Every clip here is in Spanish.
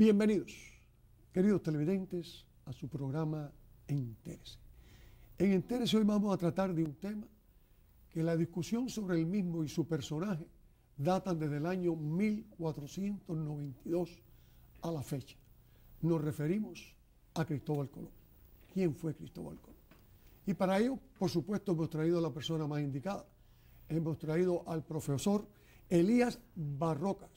Bienvenidos, queridos televidentes, a su programa Entérese. En Entérese hoy vamos a tratar de un tema que la discusión sobre el mismo y su personaje datan desde el año 1492 a la fecha. Nos referimos a Cristóbal Colón. ¿Quién fue Cristóbal Colón? Y para ello, por supuesto, hemos traído a la persona más indicada. Hemos traído al profesor Elías Barrocas,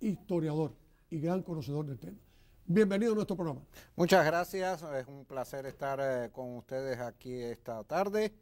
historiador y gran conocedor del tema. Bienvenido a nuestro programa. Muchas gracias, es un placer estar eh, con ustedes aquí esta tarde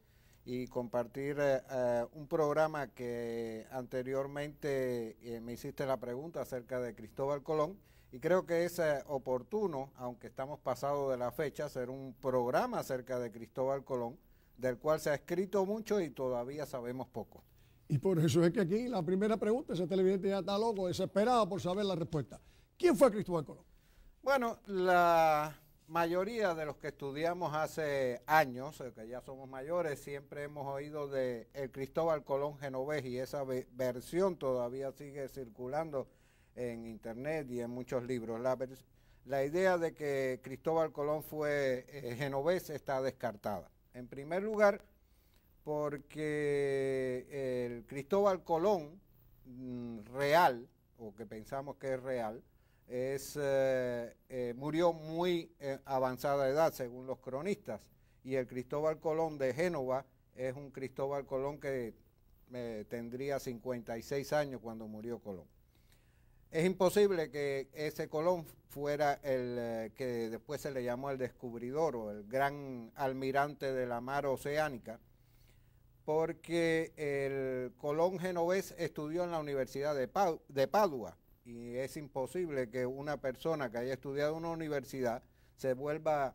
y compartir eh, eh, un programa que anteriormente me hiciste la pregunta acerca de Cristóbal Colón y creo que es oportuno, aunque estamos pasados de la fecha, hacer un programa acerca de Cristóbal Colón, del cual se ha escrito mucho y todavía sabemos poco. Y por eso es que aquí la primera pregunta, ese televidente ya está loco, desesperado por saber la respuesta. ¿Quién fue Cristóbal Colón? Bueno, la mayoría de los que estudiamos hace años, eh, que ya somos mayores, siempre hemos oído de el Cristóbal Colón genovés y esa versión todavía sigue circulando en internet y en muchos libros. La, idea de que Cristóbal Colón fue eh, genovés está descartada. En primer lugar, porque eh, el Cristóbal Colón mm, real, o que pensamos que es real, eh, eh, murió muy eh, avanzada edad, según los cronistas. Y el Cristóbal Colón de Génova es un Cristóbal Colón que tendría 56 años cuando murió Colón. Es imposible que ese Colón fuera el que después se le llamó el descubridor o el gran almirante de la mar oceánica, porque el Colón genovés estudió en la Universidad de, Padua y es imposible que una persona que haya estudiado en una universidad se vuelva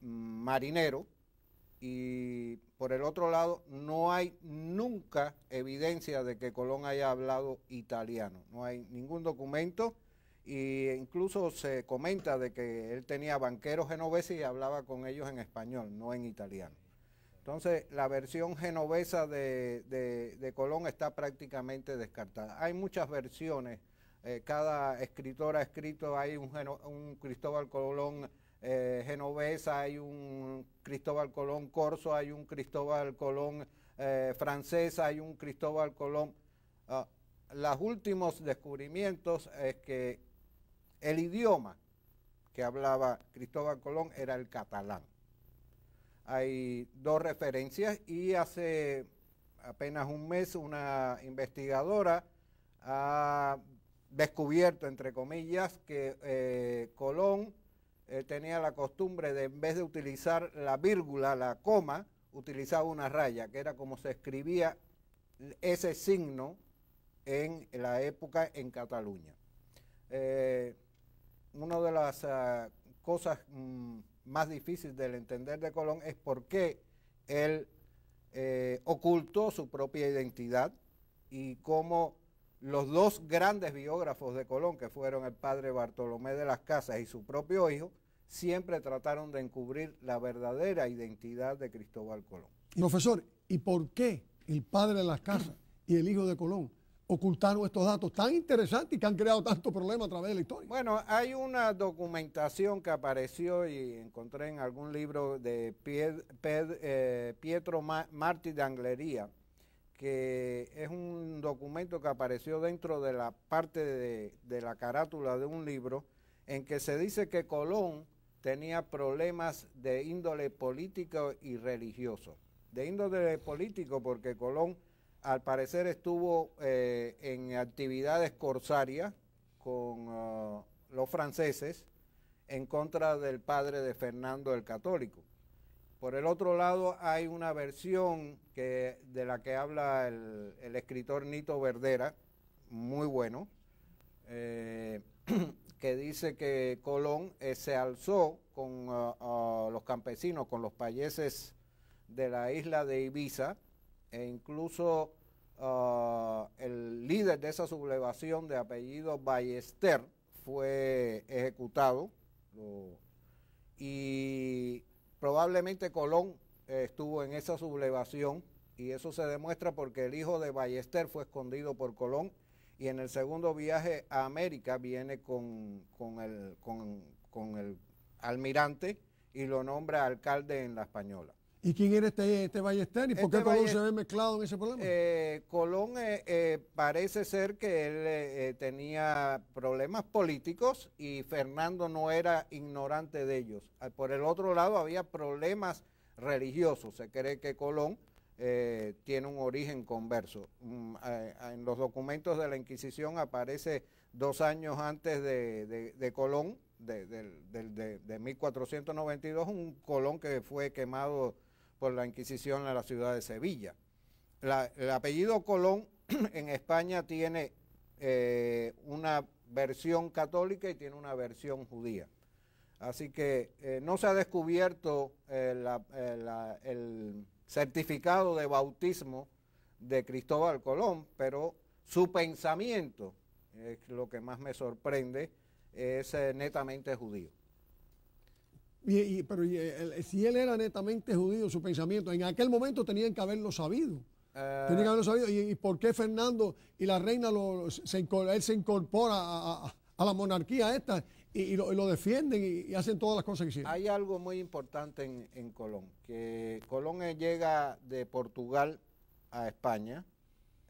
mm, marinero y por el otro lado no hay nunca evidencia de que Colón haya hablado italiano, no hay ningún documento e incluso se comenta de que él tenía banqueros genoveses y hablaba con ellos en español, no en italiano. Entonces, la versión genovesa de, de, de, Colón está prácticamente descartada. Hay muchas versiones eh, cada escritor ha escrito, hay un, un Cristóbal Colón eh, genovesa, hay un Cristóbal Colón corso, hay un Cristóbal Colón eh, francés, francesa, hay un Cristóbal Colón. Ah, los últimos descubrimientos es que el idioma que hablaba Cristóbal Colón era el catalán. Hay dos referencias y hace apenas un mes una investigadora ha descubierto, entre comillas, que eh, Colón eh, tenía la costumbre de, en vez de utilizar la vírgula, la coma, utilizaba una raya, que era como se escribía ese signo en la época en Cataluña. Eh, una de las ah, cosas mm, más difíciles del entender de Colón es por qué él ocultó su propia identidad y cómo los dos grandes biógrafos de Colón, que fueron el padre Bartolomé de las Casas y su propio hijo, siempre trataron de encubrir la verdadera identidad de Cristóbal Colón. Profesor, ¿y por qué el padre de las Casas y el hijo de Colón ocultaron estos datos tan interesantes y que han creado tanto problema a través de la historia. Bueno, hay una documentación que apareció y encontré en algún libro de eh, Pietro Ma, de Anglería, que es un documento que apareció dentro de la parte de, la carátula de un libro en que se dice que Colón tenía problemas de índole político y religioso. De índole político porque Colón al parecer estuvo eh, en actividades corsarias con ah, los franceses en contra del padre de Fernando el Católico. Por el otro lado hay una versión que, de la que habla el, escritor Nito Verdera, muy bueno, eh, que dice que Colón eh, se alzó con eh, los campesinos, con los payeses de la isla de Ibiza, e incluso ah, el líder de esa sublevación de apellido Ballester fue ejecutado y Probablemente Colón eh, estuvo en esa sublevación y eso se demuestra porque el hijo de Ballester fue escondido por Colón y en el segundo viaje a América viene con, con el almirante y lo nombra alcalde en la Española. ¿Y quién era este, este Ballester? ¿Y por qué este Colón se ve mezclado en ese problema? Eh, Colón eh, eh, parece ser que él tenía problemas políticos y Fernando no era ignorante de ellos. Ah, por el otro lado había problemas religiosos. Se cree que Colón tiene un origen converso. Mm, en los documentos de la Inquisición aparece dos años antes de, de, de Colón, de 1492, un Colón que fue quemado por la Inquisición a la ciudad de Sevilla. el apellido Colón en España tiene eh, una versión católica y tiene una versión judía. Así que eh, no se ha descubierto eh, el certificado de bautismo de Cristóbal Colón, pero su pensamiento, es lo que más me sorprende, es netamente judío pero eh, si él era netamente judío, su pensamiento, en aquel momento tenían que haberlo sabido. Eh. tenían que sabido. ¿Y, por qué Fernando y la reina, se, él incorpora a, la monarquía esta y, lo, defienden y, hacen todas las cosas que hicieron? Hay algo muy importante en, Colón, que Colón llega de Portugal a España.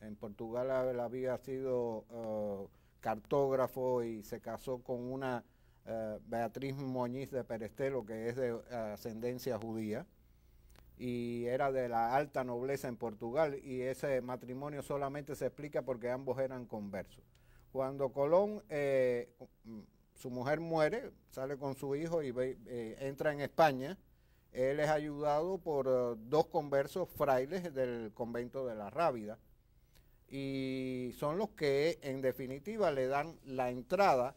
En Portugal había sido eh, cartógrafo y se casó con una eh, Beatriz Moñiz de Perestelo, que es de eh, ascendencia judía, y era de la alta nobleza en Portugal, y ese matrimonio solamente se explica porque ambos eran conversos. Cuando Colón, eh, su mujer muere, sale con su hijo y entra en España, él es ayudado por dos conversos frailes del convento de la Rábida y son los que en definitiva le dan la entrada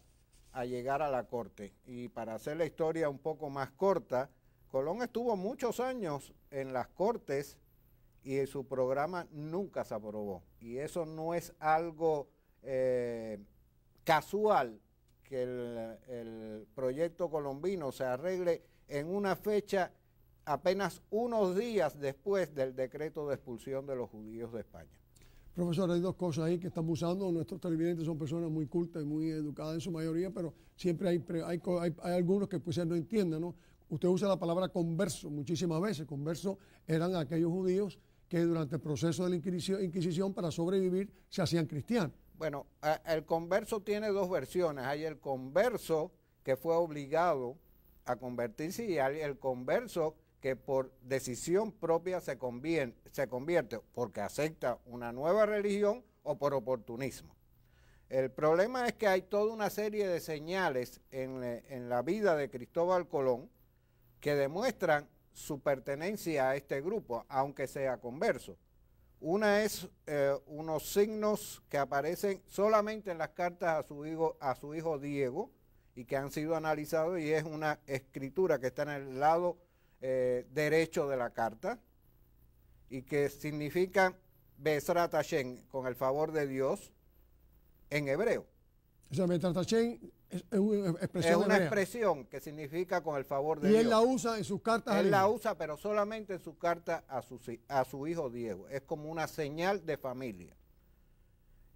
a llegar a la corte. Y para hacer la historia un poco más corta, Colón estuvo muchos años en las cortes y su programa nunca se aprobó. Y eso no es algo eh, casual que el proyecto colombino se arregle en una fecha apenas unos días después del decreto de expulsión de los judíos de España. Profesor, hay dos cosas ahí que estamos usando. Nuestros televidentes son personas muy cultas y muy educadas en su mayoría, pero siempre hay, hay, algunos que pues no entienden, ¿no? Usted usa la palabra converso muchísimas veces. Converso eran aquellos judíos que durante el proceso de la Inquisición, Inquisición para sobrevivir se hacían cristianos. Bueno, el converso tiene dos versiones. Hay el converso que fue obligado a convertirse y hay el converso que por decisión propia se convierte, se convierte porque acepta una nueva religión o por oportunismo. El problema es que hay toda una serie de señales en, la vida de Cristóbal Colón que demuestran su pertenencia a este grupo, aunque sea converso. Una es eh, unos signos que aparecen solamente en las cartas a su, hijo, a su hijo Diego y que han sido analizados y es una escritura que está en el lado eh, derecho de la carta y que significa Besrat con el favor de Dios, en hebreo. O sea, es, una expresión que significa con el favor de Dios. Y él la usa en sus cartas Él la usa, pero solamente en su carta a su, a su hijo Diego. Es como una señal de familia.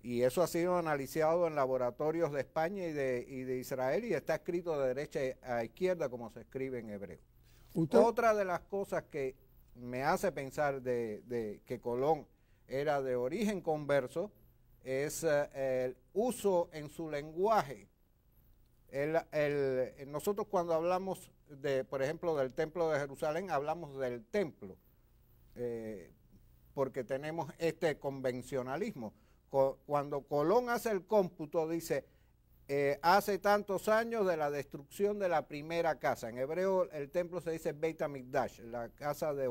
Y eso ha sido analizado en laboratorios de España y de Israel y está escrito de derecha a izquierda como se escribe en hebreo. Otra de las cosas que me hace pensar de, que Colón era de origen converso es eh, el uso en su lenguaje. nosotros cuando hablamos, de, por ejemplo, del templo de Jerusalén, hablamos del templo, eh, porque tenemos este convencionalismo. cuando Colón hace el cómputo, dice, eh, hace tantos años de la destrucción de la primera casa. En hebreo el templo se dice Beit Middash, la casa de,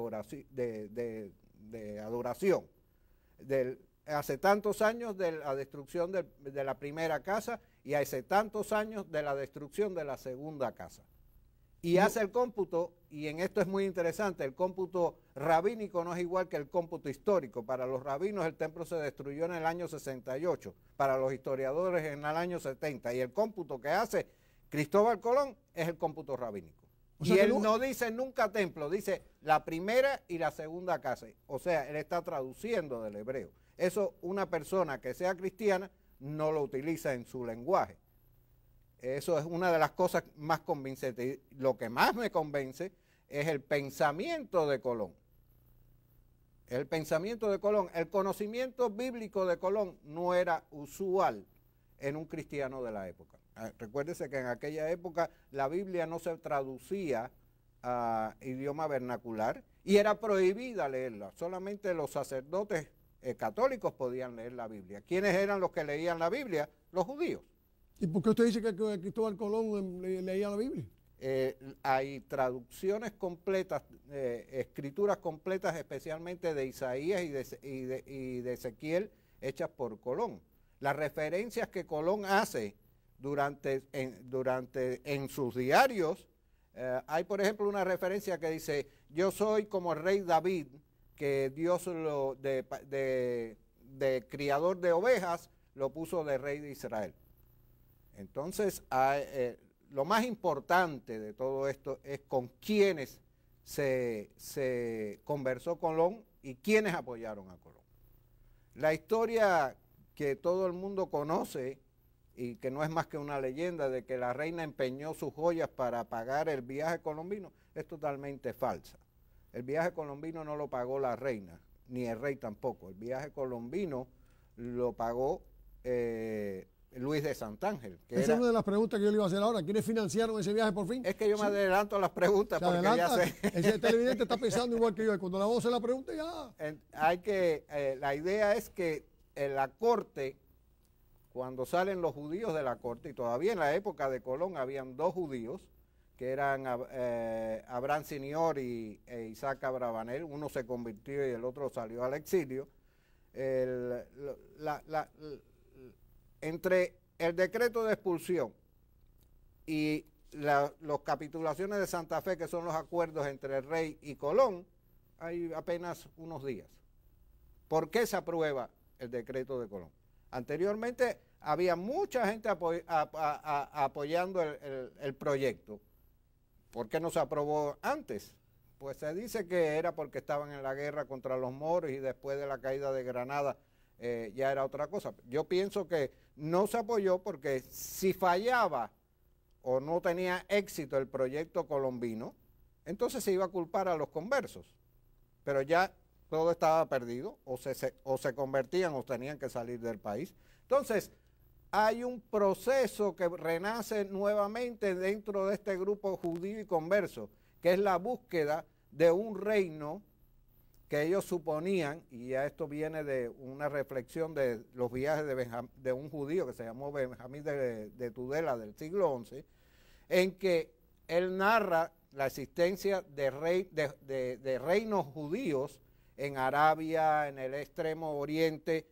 de, adoración. hace tantos años de la destrucción de la primera casa y hace tantos años de la destrucción de la segunda casa y hace el cómputo, y en esto es muy interesante, el cómputo rabínico no es igual que el cómputo histórico. Para los rabinos el templo se destruyó en el año 68, para los historiadores en el año 70, y el cómputo que hace Cristóbal Colón es el cómputo rabínico. y él no dice nunca templo, dice la primera y la segunda casa. O sea, él está traduciendo del hebreo. Eso una persona que sea cristiana no lo utiliza en su lenguaje. Eso es una de las cosas más convincentes. lo que más me convence es el pensamiento de Colón. El pensamiento de Colón, el conocimiento bíblico de Colón no era usual en un cristiano de la época. Ah, recuérdese que en aquella época la Biblia no se traducía a idioma vernacular y era prohibida leerla. Solamente los sacerdotes eh, católicos podían leer la Biblia. ¿Quiénes eran los que leían la Biblia? Los judíos. ¿Y por qué usted dice que, Cristóbal Colón leía la Biblia? Eh, hay traducciones completas, eh, escrituras completas, especialmente de Isaías y de, Ezequiel, hechas por Colón. Las referencias que Colón hace durante en, sus diarios, eh, hay por ejemplo una referencia que dice, yo soy como el rey David, que Dios lo de criador de ovejas lo puso de rey de Israel. Entonces, eh, lo más importante de todo esto es con quiénes se, conversó Colón y quiénes apoyaron a Colón. La historia que todo el mundo conoce y que no es más que una leyenda de que la reina empeñó sus joyas para pagar el viaje colombino, es totalmente falsa. El viaje colombino no lo pagó la reina, ni el rey tampoco. El viaje colombino lo pagó eh, Luis de Santángel. Que Esa es una de las preguntas que yo le iba a hacer ahora. ¿Quiénes financiaron ese viaje por fin? Es que yo me adelanto a las preguntas. porque televidente está pensando igual que yo. cuando la voz se la pregunta, ya. hay que, eh, la idea es que en la corte, cuando salen los judíos de la corte, y todavía en la época de Colón habían dos judíos, que eran eh, Abraham Senior y e Isaac Abravanel, uno se convirtió y el otro salió al exilio. la, entre el decreto de expulsión y las capitulaciones de Santa Fe, que son los acuerdos entre el rey y Colón, hay apenas unos días. ¿Por qué se aprueba el decreto de Colón? Anteriormente había mucha gente apoyando el proyecto. ¿Por qué no se aprobó antes? Pues se dice que era porque estaban en la guerra contra los moros y después de la caída de Granada eh, ya era otra cosa. Yo pienso que no se apoyó porque si fallaba o no tenía éxito el proyecto colombino, entonces se iba a culpar a los conversos. Pero ya todo estaba perdido, o se, o se convertían o tenían que salir del país. Entonces, hay un proceso que renace nuevamente dentro de este grupo judío y converso, que es la búsqueda de un reino que ellos suponían, y ya esto viene de una reflexión de los viajes de, de un judío que se llamó Benjamín de, Tudela del siglo XI, en que él narra la existencia de, reinos judíos en Arabia, en el Extremo Oriente,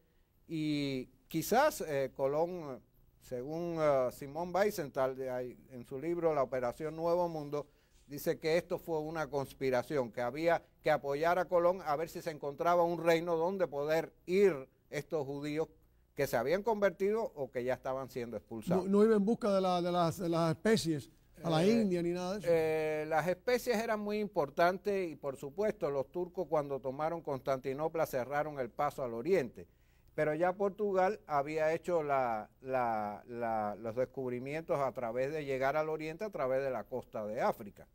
y quizás eh, Colón, según eh, Simón Weisenthal en su libro La Operación Nuevo Mundo, dice que esto fue una conspiración, que había que apoyar a Colón a ver si se encontraba un reino donde poder ir estos judíos que se habían convertido o que ya estaban siendo expulsados. No, iba en busca de, las, las, especies, a la eh, India ni nada de eso. Eh, las especies eran muy importantes y por supuesto los turcos cuando tomaron Constantinopla cerraron el paso al oriente, pero ya Portugal había hecho los descubrimientos a través de llegar al oriente a través de la costa de África.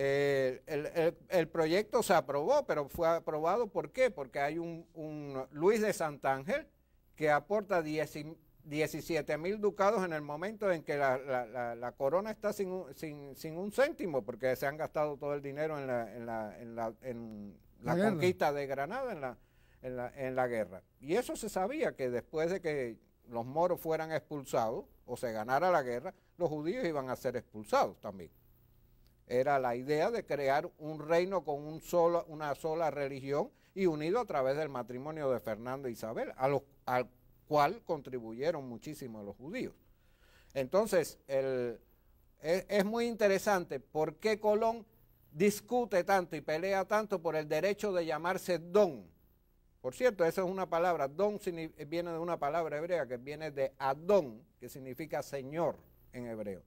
Eh, el, proyecto se aprobó, pero fue aprobado ¿por qué? Porque hay un, un Luis de Santángel que aporta 10, 17 mil ducados en el momento en que la, la, la, corona está sin, sin, sin, un céntimo, porque se han gastado todo el dinero en la, en la, en la, conquista de Granada, en, la, en la guerra. Y eso se sabía que después de que los moros fueran expulsados o se ganara la guerra, los judíos iban a ser expulsados también. Era la idea de crear un reino con un solo, una sola religión y unido a través del matrimonio de Fernando e Isabel, a al cual contribuyeron muchísimo los judíos. Entonces, e, es, muy interesante por qué Colón discute tanto y pelea tanto por el derecho de llamarse don. Por cierto, esa es una palabra. Don viene de una palabra hebrea que viene de Adón, que significa Señor en hebreo.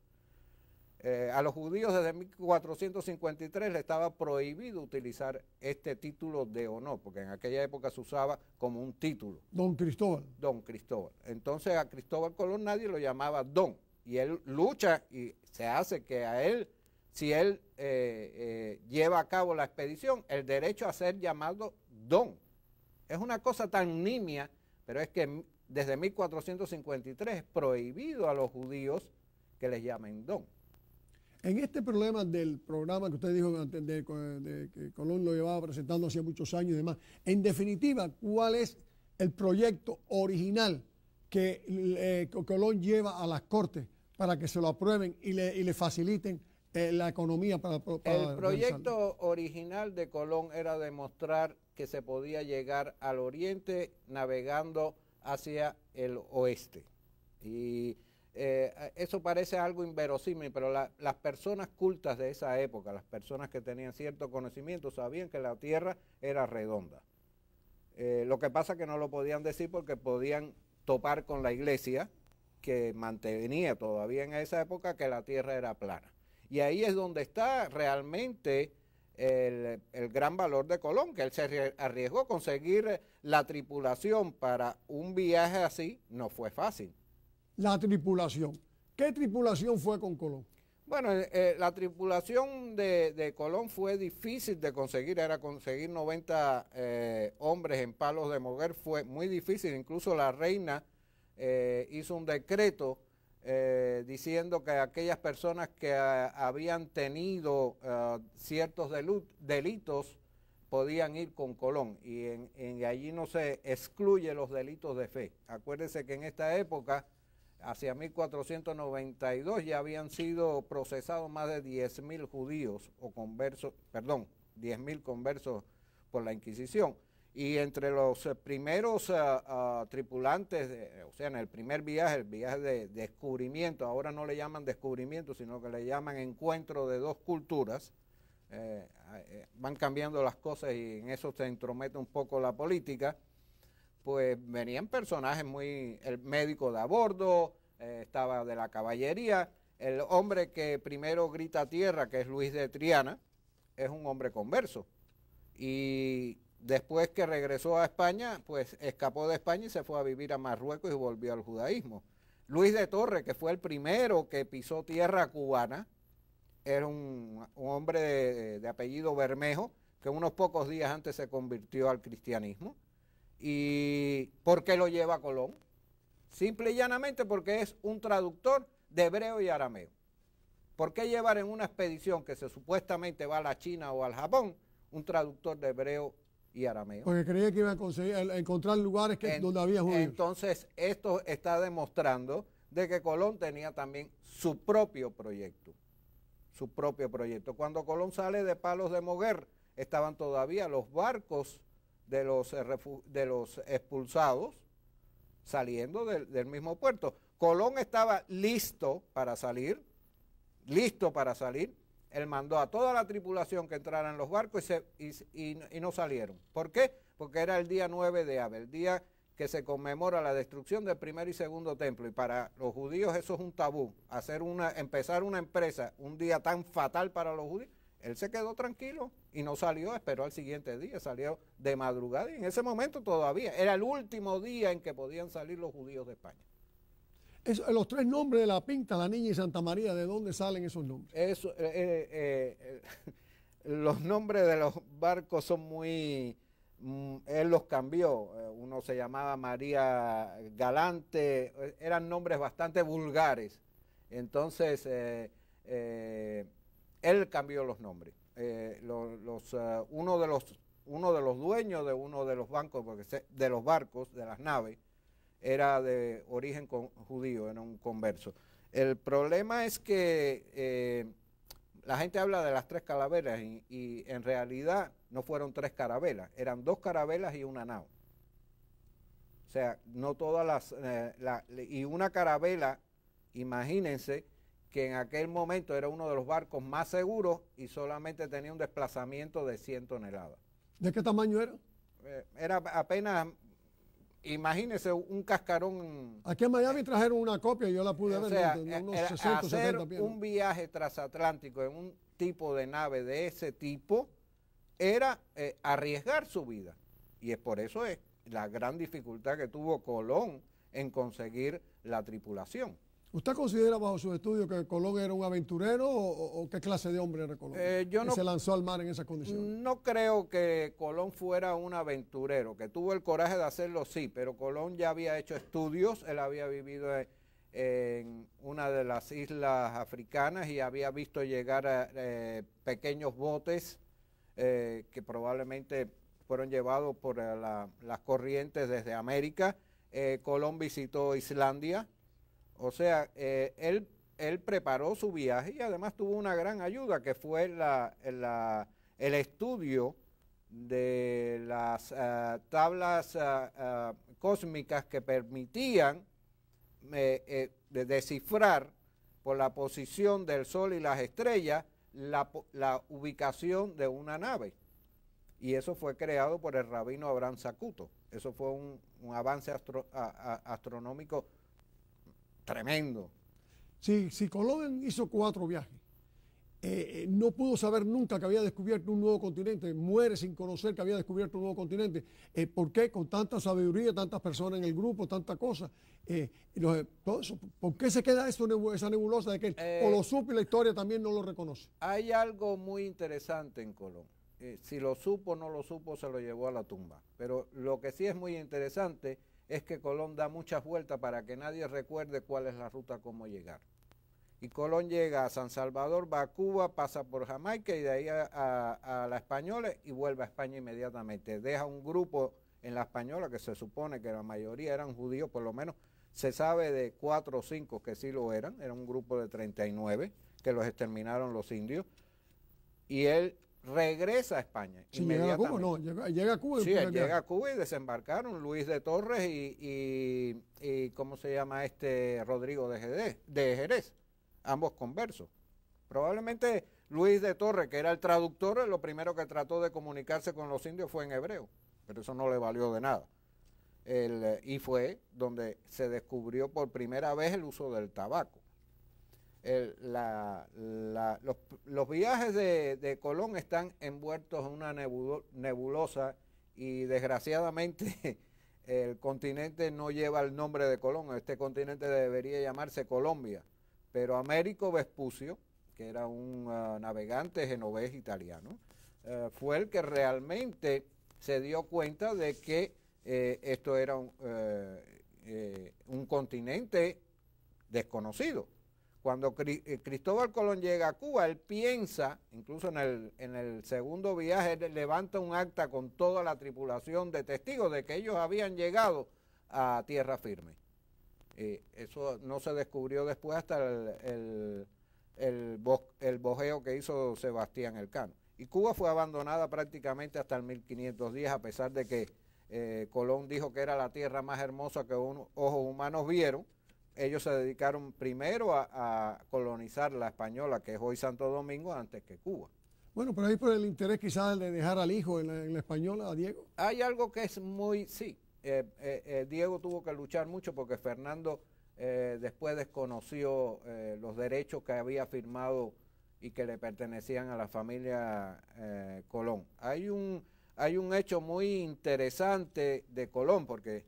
Eh, a los judíos desde 1453 le estaba prohibido utilizar este título de honor, porque en aquella época se usaba como un título. Don Cristóbal. Don Cristóbal. Entonces a Cristóbal Colón nadie lo llamaba don, y él lucha y se hace que a él, si él eh, eh, lleva a cabo la expedición, el derecho a ser llamado don. Es una cosa tan nimia, pero es que desde 1453 es prohibido a los judíos que les llamen don. En este problema del programa que usted dijo antes de, que Colón lo llevaba presentando hacía muchos años y demás, en definitiva, ¿cuál es el proyecto original que eh, Colón lleva a las Cortes para que se lo aprueben y le, faciliten eh, la economía para, El proyecto original de Colón era demostrar que se podía llegar al oriente navegando hacia el oeste. Y eh, eso parece algo inverosímil, pero las personas cultas de esa época, las personas que tenían cierto conocimiento, sabían que la Tierra era redonda. Eh, lo que pasa que no lo podían decir porque podían topar con la iglesia que mantenía todavía en esa época que la Tierra era plana. Y ahí es donde está realmente el, gran valor de Colón, que él se arriesgó a conseguir la tripulación para un viaje así, no fue fácil la tripulación. ¿Qué tripulación fue con Colón? Bueno, eh, eh, la tripulación de, Colón fue difícil de conseguir, era conseguir 90 eh, hombres en palos de mujer, fue muy difícil, incluso la reina hizo un decreto diciendo que aquellas personas que habían tenido ciertos delitos podían ir con Colón y en, allí no se excluye los delitos de fe. Acuérdense que en esta época hacia 1492 ya habían sido procesados más de 10.000 judíos o conversos, perdón, 10.000 conversos por la Inquisición. Y entre los eh, primeros eh, ah, tripulantes, eh, o sea, en el primer viaje, el viaje de, descubrimiento, ahora no le llaman descubrimiento, sino que le llaman encuentro de dos culturas, ah, van cambiando las cosas y en eso se entromete un poco la política pues venían personajes muy, el médico de a bordo, eh, estaba de la caballería, el hombre que primero grita tierra, que es Luis de Triana, es un hombre converso. Y después que regresó a España, pues escapó de España y se fue a vivir a Marruecos y volvió al judaísmo. Luis de Torre, que fue el primero que pisó tierra cubana, era un, hombre de apellido Bermejo, que unos pocos días antes se convirtió al cristianismo. ¿Y por qué lo lleva Colón? Simple y llanamente porque es un traductor de hebreo y arameo. ¿Por qué llevar en una expedición que se supuestamente va a la China o al Japón un traductor de hebreo y arameo? Porque creía que iba a, conseguir, encontrar lugares que, donde había judíos. Entonces, esto está demostrando de que Colón tenía también su propio proyecto. Su propio proyecto. Cuando Colón sale de Palos de Moguer, estaban todavía los barcos de los, eh, de los expulsados saliendo del, mismo puerto. Colón estaba listo para salir, listo para salir. Él mandó a toda la tripulación que entraran en los barcos y, no salieron. ¿Por qué? Porque era el día 9 de Abel, el día que se conmemora la destrucción del primer y segundo templo. Y para los judíos eso es un tabú. Hacer una, empezar una empresa un día tan fatal para los judíos él se quedó tranquilo y no salió, esperó al siguiente día, salió de madrugada y en ese momento todavía era el último día en que podían salir los judíos de España. Eh, los tres nombres de la Pinta, la Niña y Santa María, ¿de dónde salen esos nombres? Eh, eh, los nombres de los barcos son muy... Mm, él los cambió, uno se llamaba María Galante, eran nombres bastante vulgares. Entonces, él cambió los nombres. Eh, eh, uno, de los, dueños de uno de los bancos, porque de los barcos, de las naves, era de origen judío, era un converso. El problema es que eh, la gente habla de las tres calaveras y, en realidad no fueron tres carabelas, eran dos carabelas y una nave. O sea, no todas las... y una carabela, imagínense, que en aquel momento era uno de los barcos más seguros y solamente tenía un desplazamiento de 100 toneladas. ¿De qué tamaño era? Eh, era apenas, imagínese un cascarón. Aquí en Miami trajeron una copia y yo la pude ver. Sea, unos 60, hacer un viaje transatlántico en un tipo de nave de ese tipo era eh, arriesgar su vida. Y es por eso es la gran dificultad que tuvo Colón en conseguir la tripulación. ¿Usted considera bajo su estudios que Colón era un aventurero o, qué clase de hombre era Colón? Eh, y se lanzó al mar en esas condiciones. No creo que Colón fuera un aventurero, que tuvo el coraje de hacerlo, sí, pero Colón ya había hecho estudios, él había vivido eh, en, una de las islas africanas y había visto llegar eh, pequeños botes que probablemente fueron llevados por las corrientes desde América. Colón visitó Islandia o sea, eh, él, él preparó su viaje y además tuvo una gran ayuda que fue el estudio de las eh, tablas eh, cósmicas que permitían descifrar por la posición del Sol y las estrellas la, la, ubicación de una nave. Y eso fue creado por el rabino Abraham Sacuto. Eso fue un, avance astronómico tremendo. Si Colón hizo cuatro viajes. Eh, eh, no pudo saber nunca que había descubierto un nuevo continente, muere sin conocer que había descubierto un nuevo continente. Eh, ¿Por qué? Con tanta sabiduría, tantas personas en el grupo, tanta cosa. ¿Por qué se queda eso, esa nebulosa de que o lo supo y la historia también no lo reconoce? Hay algo muy interesante en Colón. si lo supo o no lo supo, se lo llevó a la tumba. Pero lo que sí es muy interesante es que Colón da muchas vueltas para que nadie recuerde cuál es la ruta, cómo llegar. Y Colón llega a San Salvador, va a Cuba, pasa por Jamaica y de ahí a, la Española y vuelve a España inmediatamente. Deja un grupo en la Española que se supone que la mayoría eran judíos, por lo menos se sabe de cuatro o cinco que sí lo eran, era un grupo de 39 que los exterminaron los indios. Y él regresa a España. inmediatamente. llega a Cuba, Sí, llega a Cuba y desembarcaron Luis de Torres y, y, ¿cómo se llama este Rodrigo de Jerez, de Ambos conversos. Probablemente Luis de Torres, que era el traductor, lo primero que trató de comunicarse con los indios fue en hebreo, pero eso no le valió de nada. y fue donde se descubrió por primera vez el uso del tabaco la, los, viajes de, Colón están envueltos en una nebulosa y desgraciadamente el continente no lleva el nombre de Colón, este continente debería llamarse Colombia, pero Américo Vespucio, que era un ah, navegante genovés italiano, eh, fue el que realmente se dio cuenta de que eh, esto era un eh, continente desconocido cuando eh, Cristóbal Colón llega a Cuba, él piensa, incluso en el, segundo viaje, él levanta un acta con toda la tripulación de testigos de que ellos habían llegado a tierra firme. Eh, eso no se descubrió después hasta el, bojeo que hizo Sebastián Elcano. Y Cuba fue abandonada prácticamente hasta el 1510, a pesar de que eh, Colón dijo que era la tierra más hermosa que ojos humanos vieron ellos se dedicaron primero a, colonizar la española, que es hoy Santo Domingo, antes que Cuba. Bueno, pero ahí por el interés quizás de dejar al hijo en la, española, a Diego. Hay algo que es muy, sí, eh, eh, eh, Diego tuvo que luchar mucho porque Fernando después desconoció los derechos que había firmado y que le pertenecían a la familia Colón. Hay un, hay un hecho muy interesante de Colón, porque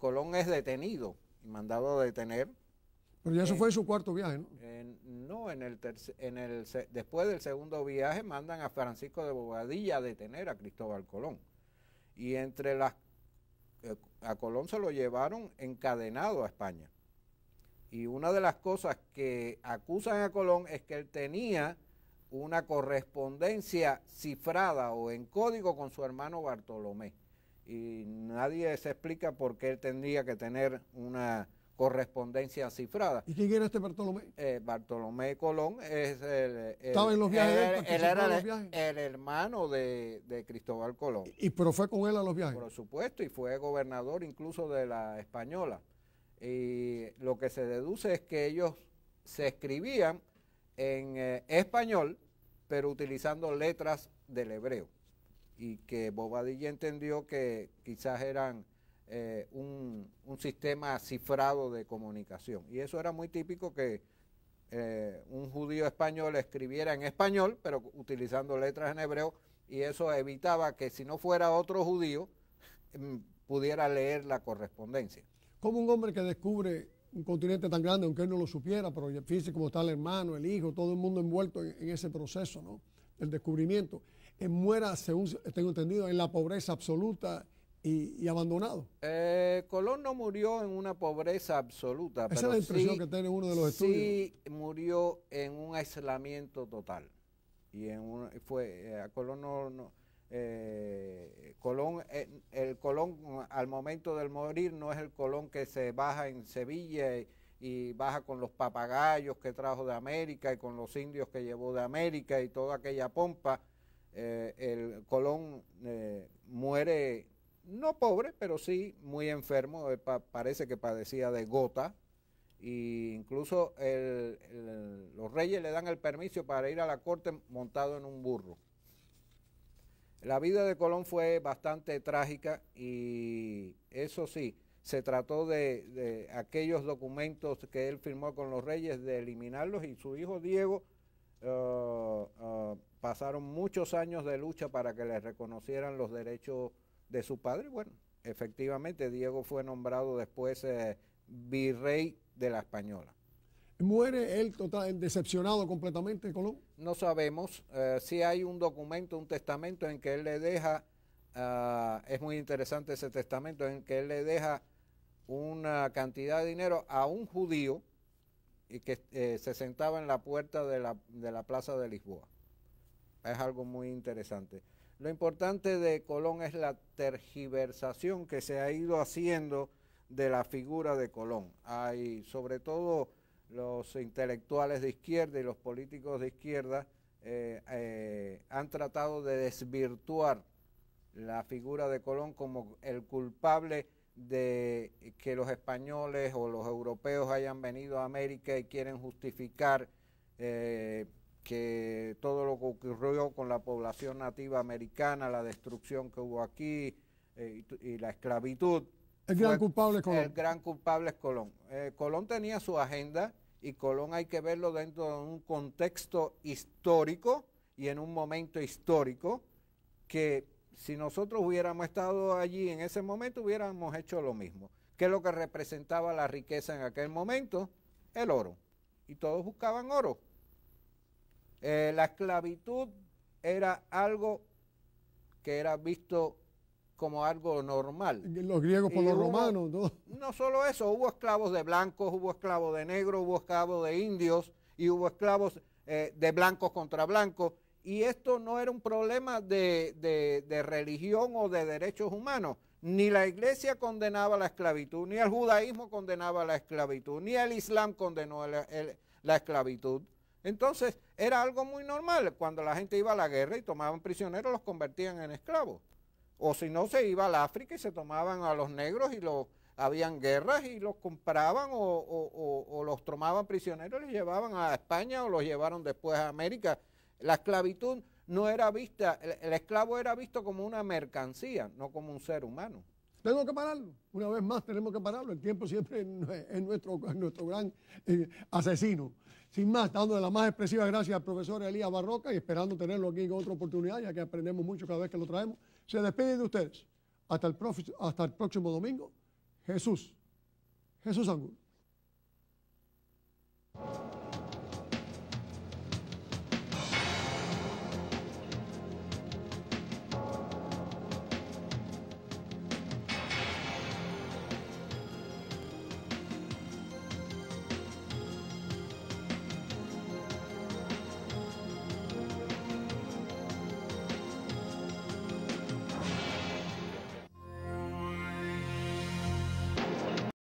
Colón es detenido mandado a detener. Pero ya eso fue en, su cuarto viaje, ¿no? no, en el, en el después del segundo viaje mandan a Francisco de Bogadilla a detener a Cristóbal Colón. Y entre las eh, a Colón se lo llevaron encadenado a España. Y una de las cosas que acusan a Colón es que él tenía una correspondencia cifrada o en código con su hermano Bartolomé y nadie se explica por qué él tendría que tener una correspondencia cifrada. ¿Y quién era este Bartolomé? Eh, Bartolomé Colón es el... ¿Estaba en los viajes? Él, era el hermano de, Cristóbal Colón. ¿Y pero fue con él a los viajes? Por supuesto, y fue gobernador incluso de la Española. Y lo que se deduce es que ellos se escribían en eh, español, pero utilizando letras del hebreo y que Bobadilla entendió que quizás eran eh, un, sistema cifrado de comunicación. Y eso era muy típico que eh, un judío español escribiera en español, pero utilizando letras en hebreo, y eso evitaba que si no fuera otro judío, mm, pudiera leer la correspondencia. Como un hombre que descubre un continente tan grande, aunque él no lo supiera, pero fíjese como está el hermano, el hijo, todo el mundo envuelto en, ese proceso, ¿no? El descubrimiento. Eh, muera, según tengo entendido, en la pobreza absoluta y, abandonado. Eh, Colón no murió en una pobreza absoluta. Esa es la impresión que tiene uno de los estudios. Sí murió en un aislamiento total. Y en fue, eh, Colón no, eh, el Colón al momento del morir no es el Colón que se baja en Sevilla y, y, baja con los papagayos que trajo de América y con los indios que llevó de América y toda aquella pompa eh, el Colón eh, muere, no pobre, pero sí muy enfermo, eh, parece que padecía de gota, e incluso los reyes le dan el permiso para ir a la corte montado en un burro. La vida de Colón fue bastante trágica y eso sí, se trató de, aquellos documentos que él firmó con los reyes, de eliminarlos y su hijo Diego uh, uh, pasaron muchos años de lucha para que le reconocieran los derechos de su padre. Bueno, efectivamente, Diego fue nombrado después eh, virrey de la Española. ¿Muere él decepcionado completamente, Colón? No sabemos. si eh, sí hay un documento, un testamento en que él le deja, ah, es muy interesante ese testamento, en que él le deja una cantidad de dinero a un judío y que eh, se sentaba en la puerta de la Plaza de Lisboa es algo muy interesante. Lo importante de Colón es la tergiversación que se ha ido haciendo de la figura de Colón. Hay, sobre todo los intelectuales de izquierda y los políticos de izquierda eh, eh, han tratado de desvirtuar la figura de Colón como el culpable de que los españoles o los europeos hayan venido a América y quieren justificar eh, que todo lo que ocurrió con la población nativa americana, la destrucción que hubo aquí eh, y, la esclavitud. El gran culpable es Colón. El gran culpable es Colón. Eh, Colón tenía su agenda y Colón hay que verlo dentro de un contexto histórico y en un momento histórico que si nosotros hubiéramos estado allí en ese momento hubiéramos hecho lo mismo. ¿Qué es lo que representaba la riqueza en aquel momento? El oro. Y todos buscaban oro. Eh, la esclavitud era algo que era visto como algo normal. Los griegos por los romanos, ¿no? No solo eso, hubo esclavos de blancos, hubo esclavos de negros, hubo esclavos de indios y hubo esclavos eh, de blancos contra blancos. Y esto no era un problema de, de, religión o de derechos humanos. Ni la iglesia condenaba la esclavitud, ni el judaísmo condenaba la esclavitud, ni el islam condenó la esclavitud. Entonces, era algo muy normal. Cuando la gente iba a la guerra y tomaban prisioneros, los convertían en esclavos. O si no, se iba al África y se tomaban a los negros y los habían guerras y los compraban o, los tomaban prisioneros y los llevaban a España o los llevaron después a América. La esclavitud no era vista, el esclavo era visto como una mercancía, no como un ser humano. Tengo que pararlo. Una vez más tenemos que pararlo. El tiempo siempre es nuestro, nuestro gran eh, asesino. Sin más, dándole la más expresiva gracias al profesor Elías Barroca y esperando tenerlo aquí en otra oportunidad, ya que aprendemos mucho cada vez que lo traemos. Se despide de ustedes. Hasta el, hasta el próximo domingo. Jesús. Jesús Angulo.